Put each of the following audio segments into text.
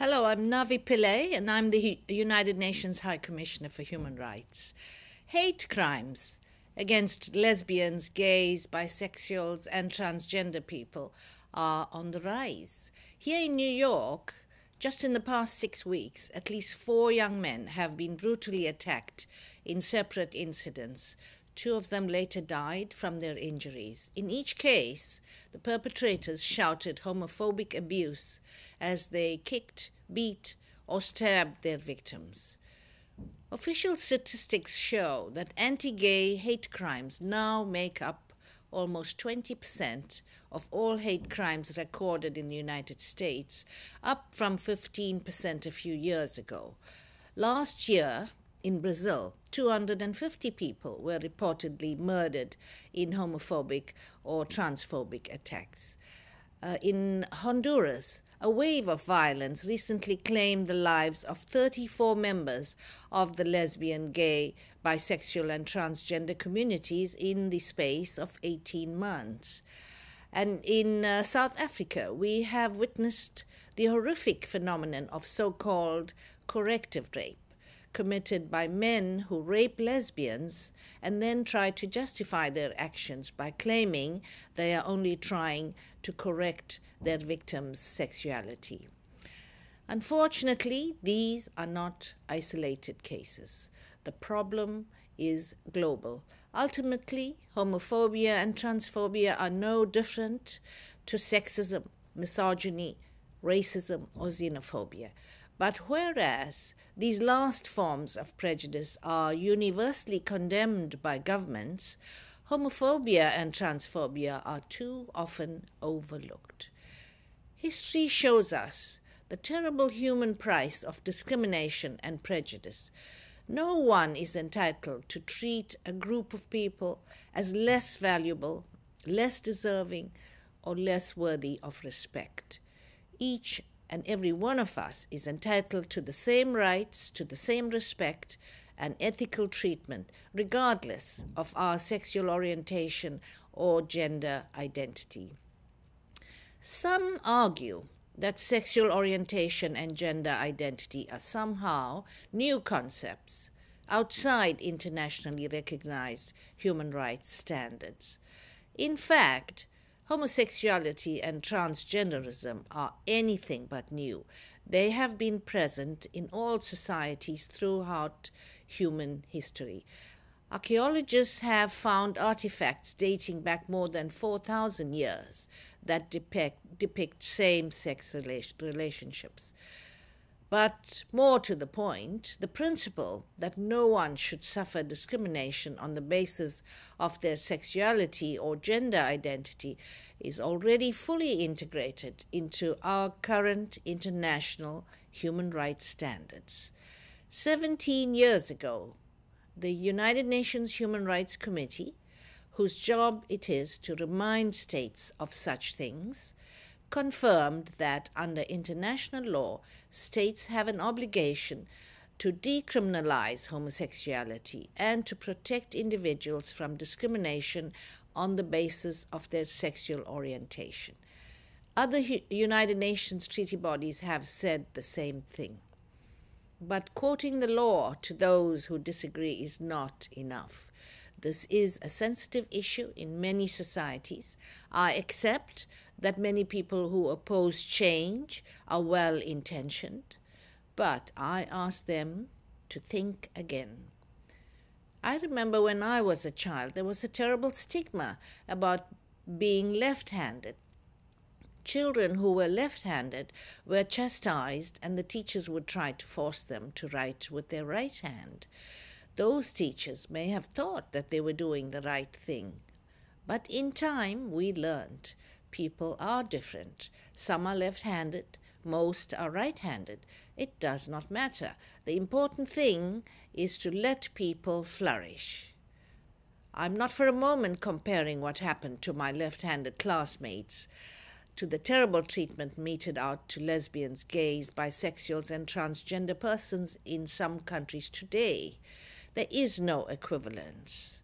Hello, I'm Navi Pillay, and I'm the United Nations High Commissioner for Human Rights. Hate crimes against lesbians, gays, bisexuals, and transgender people are on the rise. Here in New York, just in the past six weeks, at least four young men have been brutally attacked in separate incidents Two of them later died from their injuries. In each case, the perpetrators shouted homophobic abuse as they kicked, beat, or stabbed their victims. Official statistics show that anti gay hate crimes now make up almost 20% of all hate crimes recorded in the United States, up from 15% a few years ago. Last year, in Brazil. 250 people were reportedly murdered in homophobic or transphobic attacks. Uh, in Honduras, a wave of violence recently claimed the lives of 34 members of the lesbian, gay, bisexual, and transgender communities in the space of 18 months. And in uh, South Africa, we have witnessed the horrific phenomenon of so called corrective rape committed by men who rape lesbians and then try to justify their actions by claiming they are only trying to correct their victim's sexuality. Unfortunately, these are not isolated cases. The problem is global. Ultimately, homophobia and transphobia are no different to sexism, misogyny, racism, or xenophobia. But whereas these last forms of prejudice are universally condemned by governments, homophobia and transphobia are too often overlooked. History shows us the terrible human price of discrimination and prejudice. No one is entitled to treat a group of people as less valuable, less deserving, or less worthy of respect. Each and every one of us is entitled to the same rights, to the same respect, and ethical treatment, regardless of our sexual orientation or gender identity. Some argue that sexual orientation and gender identity are somehow new concepts outside internationally recognized human rights standards. In fact, Homosexuality and transgenderism are anything but new. They have been present in all societies throughout human history. Archaeologists have found artifacts dating back more than 4,000 years that depict, depict same sex relationships. But more to the point, the principle that no one should suffer discrimination on the basis of their sexuality or gender identity is already fully integrated into our current international human rights standards. 17 years ago, the United Nations Human Rights Committee, whose job it is to remind states of such things, confirmed that under international law, states have an obligation to decriminalize homosexuality and to protect individuals from discrimination on the basis of their sexual orientation. Other United Nations treaty bodies have said the same thing. But quoting the law to those who disagree is not enough. This is a sensitive issue in many societies. I accept that many people who oppose change are well intentioned, but I ask them to think again. I remember when I was a child, there was a terrible stigma about being left handed. Children who were left handed were chastised, and the teachers would try to force them to write with their right hand. Those teachers may have thought that they were doing the right thing, but in time we learned people are different. Some are left handed, most are right handed. It does not matter. The important thing is to let people flourish. I'm not for a moment comparing what happened to my left handed classmates to the terrible treatment meted out to lesbians, gays, bisexuals, and transgender persons in some countries today. There is no equivalence.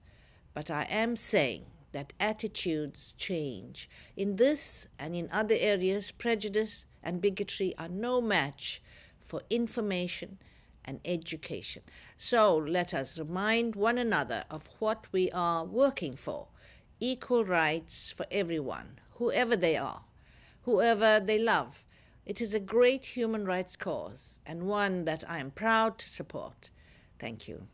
But I am saying that attitudes change. In this and in other areas, prejudice and bigotry are no match for information and education. So let us remind one another of what we are working for equal rights for everyone, whoever they are, whoever they love. It is a great human rights cause and one that I am proud to support. Thank you.